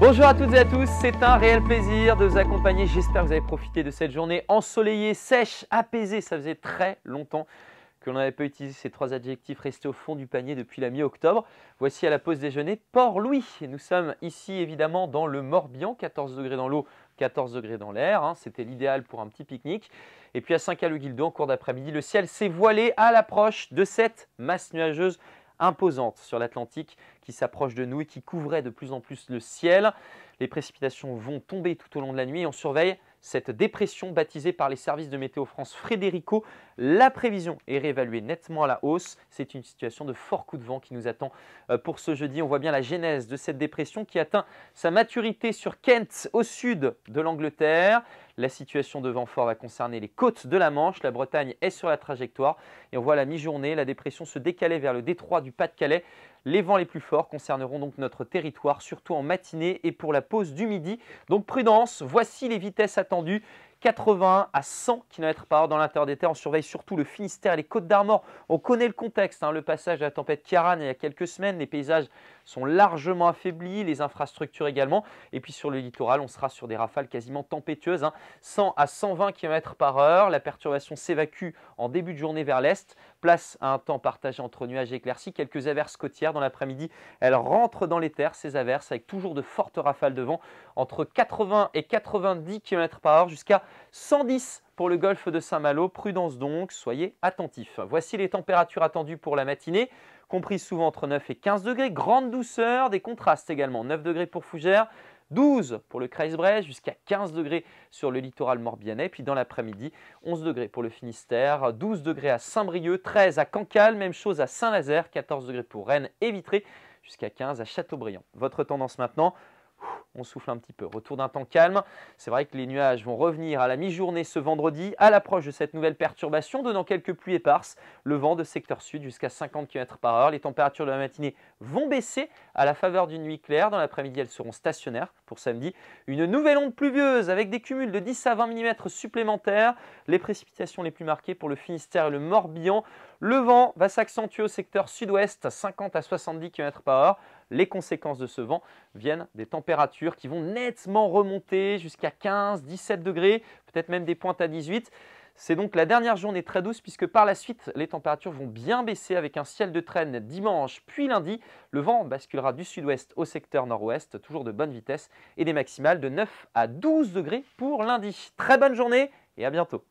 Bonjour à toutes et à tous, c'est un réel plaisir de vous accompagner. J'espère que vous avez profité de cette journée ensoleillée, sèche, apaisée. Ça faisait très longtemps que l'on n'avait pas utilisé ces trois adjectifs restés au fond du panier depuis la mi-octobre. Voici à la pause déjeuner Port-Louis. Nous sommes ici évidemment dans le Morbihan, 14 degrés dans l'eau, 14 degrés dans l'air. Hein. C'était l'idéal pour un petit pique-nique. Et puis à 5 à le guildo en cours d'après-midi, le ciel s'est voilé à l'approche de cette masse nuageuse imposante sur l'Atlantique qui s'approche de nous et qui couvrait de plus en plus le ciel. Les précipitations vont tomber tout au long de la nuit et on surveille cette dépression baptisée par les services de Météo France Frédérico. La prévision est réévaluée nettement à la hausse. C'est une situation de fort coup de vent qui nous attend euh, pour ce jeudi. On voit bien la genèse de cette dépression qui atteint sa maturité sur Kent au sud de l'Angleterre. La situation de vent fort va concerner les côtes de la Manche. La Bretagne est sur la trajectoire. Et on voit la mi-journée la dépression se décaler vers le détroit du Pas-de-Calais. Les vents les plus forts concerneront donc notre territoire, surtout en matinée et pour la pause du midi. Donc prudence, voici les vitesses attendues. 80 à 100 km par heure dans l'intérieur des terres. On surveille surtout le Finistère et les Côtes d'Armor. On connaît le contexte, hein. le passage de la tempête Kiaran il y a quelques semaines. Les paysages sont largement affaiblis, les infrastructures également. Et puis sur le littoral, on sera sur des rafales quasiment tempétueuses, 100 hein. à 120 km par heure. La perturbation s'évacue en début de journée vers l'est. Place à un temps partagé entre nuages et éclaircies. Quelques averses côtières dans l'après-midi. Elles rentrent dans les terres, ces averses, avec toujours de fortes rafales de vent, entre 80 et 90 km par heure jusqu'à 110 pour le golfe de Saint-Malo. Prudence donc, soyez attentifs. Voici les températures attendues pour la matinée, comprises souvent entre 9 et 15 degrés. Grande douceur, des contrastes également. 9 degrés pour Fougères, 12 pour le Kreisbrecht jusqu'à 15 degrés sur le littoral morbihannais. Puis dans l'après-midi, 11 degrés pour le Finistère, 12 degrés à Saint-Brieuc, 13 à Cancale, même chose à saint lazare 14 degrés pour Rennes et Vitré, jusqu'à 15 à Châteaubriand. Votre tendance maintenant on souffle un petit peu. Retour d'un temps calme, c'est vrai que les nuages vont revenir à la mi-journée ce vendredi, à l'approche de cette nouvelle perturbation, donnant quelques pluies éparses. Le vent de secteur sud jusqu'à 50 km par heure. Les températures de la matinée vont baisser à la faveur d'une nuit claire. Dans l'après-midi, elles seront stationnaires pour samedi. Une nouvelle onde pluvieuse avec des cumuls de 10 à 20 mm supplémentaires. Les précipitations les plus marquées pour le Finistère et le Morbihan. Le vent va s'accentuer au secteur sud-ouest, 50 à 70 km par heure. Les conséquences de ce vent viennent des températures qui vont nettement remonter jusqu'à 15, 17 degrés, peut-être même des pointes à 18. C'est donc la dernière journée très douce puisque par la suite, les températures vont bien baisser avec un ciel de traîne dimanche puis lundi. Le vent basculera du sud-ouest au secteur nord-ouest, toujours de bonne vitesse, et des maximales de 9 à 12 degrés pour lundi. Très bonne journée et à bientôt.